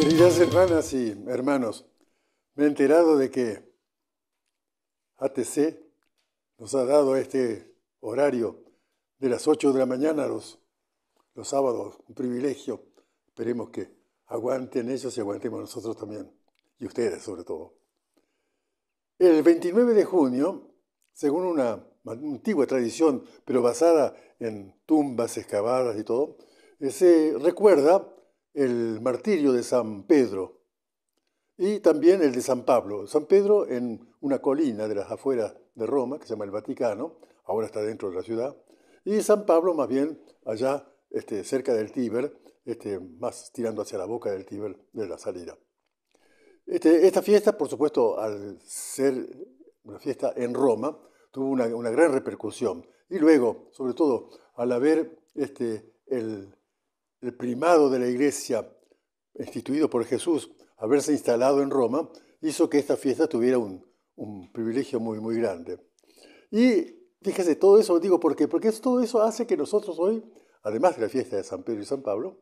Queridas hermanas y hermanos, me he enterado de que ATC nos ha dado este horario de las 8 de la mañana los, los sábados, un privilegio. Esperemos que aguanten ellos y aguantemos nosotros también, y ustedes sobre todo. El 29 de junio, según una antigua tradición, pero basada en tumbas excavadas y todo, eh, se recuerda el martirio de San Pedro y también el de San Pablo. San Pedro en una colina de las afueras de Roma, que se llama el Vaticano, ahora está dentro de la ciudad, y San Pablo más bien allá este, cerca del Tíber, este, más tirando hacia la boca del Tíber de la salida. Este, esta fiesta, por supuesto, al ser una fiesta en Roma, tuvo una, una gran repercusión. Y luego, sobre todo, al haber este, el el primado de la iglesia, instituido por Jesús, haberse instalado en Roma, hizo que esta fiesta tuviera un, privilegio muy, muy grande. Y fíjese, todo eso digo porque, porque todo eso hace que nosotros hoy, además de la fiesta de San Pedro y San Pablo,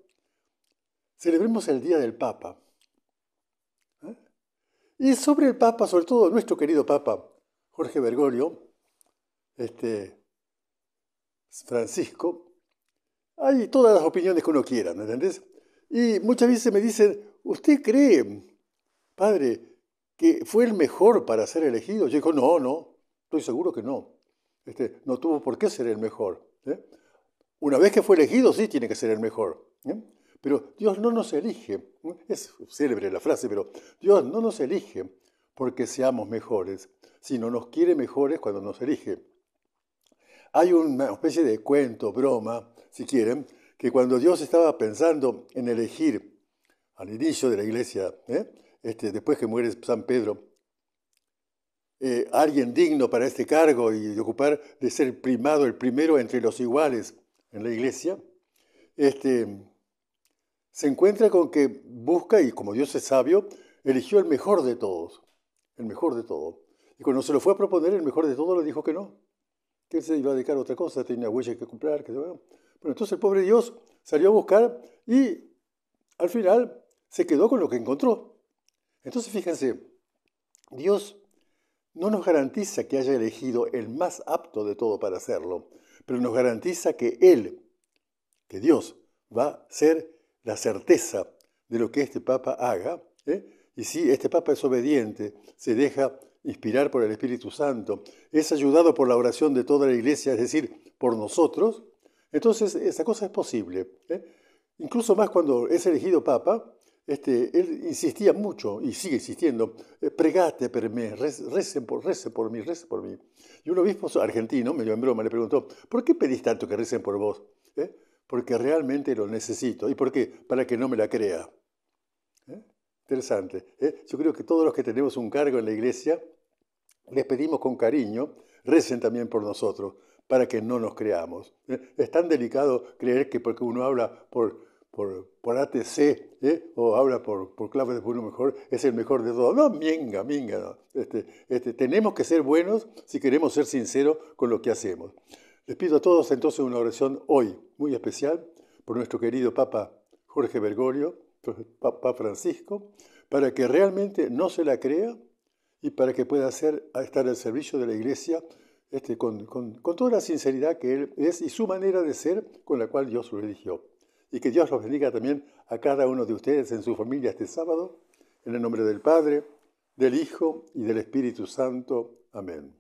celebremos el Día del Papa. ¿Eh? Y sobre el Papa, sobre todo nuestro querido Papa Jorge Bergoglio, este, Francisco, hay todas las opiniones que uno quiera, ¿me entendés? Y muchas veces me dicen, ¿usted cree, padre, que fue el mejor para ser elegido? Yo digo, no, no, estoy seguro que no. Este, no tuvo por qué ser el mejor. ¿eh? Una vez que fue elegido, sí tiene que ser el mejor. ¿eh? Pero Dios no nos elige. ¿eh? Es célebre la frase, pero Dios no nos elige porque seamos mejores, sino nos quiere mejores cuando nos elige. Hay una especie de cuento, broma, si quieren, que cuando Dios estaba pensando en elegir al inicio de la iglesia, ¿eh? este, después que muere San Pedro, eh, alguien digno para este cargo y ocupar, de ser primado, el primero entre los iguales en la iglesia, este, se encuentra con que busca, y como Dios es sabio, eligió el mejor de todos, el mejor de todos. Y cuando se lo fue a proponer, el mejor de todos le dijo que no, que él se iba a dedicar a otra cosa, tenía huellas que comprar, que se entonces el pobre Dios salió a buscar y al final se quedó con lo que encontró. Entonces fíjense, Dios no nos garantiza que haya elegido el más apto de todo para hacerlo, pero nos garantiza que Él, que Dios, va a ser la certeza de lo que este Papa haga. ¿eh? Y si este Papa es obediente, se deja inspirar por el Espíritu Santo, es ayudado por la oración de toda la Iglesia, es decir, por nosotros, entonces, esa cosa es posible. ¿eh? Incluso más cuando es elegido papa, este, él insistía mucho y sigue insistiendo, eh, pregate por mí, recen por, por mí, recen por mí. Y un obispo argentino, medio en broma, le preguntó, ¿por qué pedís tanto que recen por vos? Eh? Porque realmente lo necesito. ¿Y por qué? Para que no me la crea. Interesante. Yo creo que todos los que tenemos un cargo en la iglesia, les pedimos con cariño, recen también por nosotros, para que no nos creamos. Eh, es tan delicado creer que porque uno habla por, por, por ATC eh, o habla por, por clave de uno mejor, es el mejor de todos. No, minga, minga. Este, este, tenemos que ser buenos si queremos ser sinceros con lo que hacemos. Les pido a todos entonces una oración hoy muy especial por nuestro querido Papa Jorge Bergoglio, Papa Francisco, para que realmente no se la crea y para que pueda estar al servicio de la Iglesia este, con, con, toda la sinceridad que él es y su manera de ser con la cual Dios lo eligió. Y que Dios los bendiga también a cada uno de ustedes en su familia este sábado, en el nombre del Padre, del Hijo y del Espíritu Santo. Amén.